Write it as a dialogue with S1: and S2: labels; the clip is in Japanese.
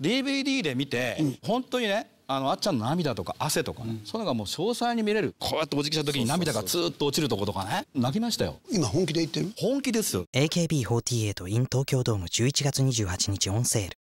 S1: DVD で見て、うん、本当にねあのあっちゃんの涙とか汗とかね、うん、そういうのがもう詳細に見れるこうやっておじきした時に涙がツーッと落ちるとことかね泣きましたよ
S2: 今本気で言っ
S3: て
S4: る本気ですよ AKB48in 東京ドーム11月28日オンセール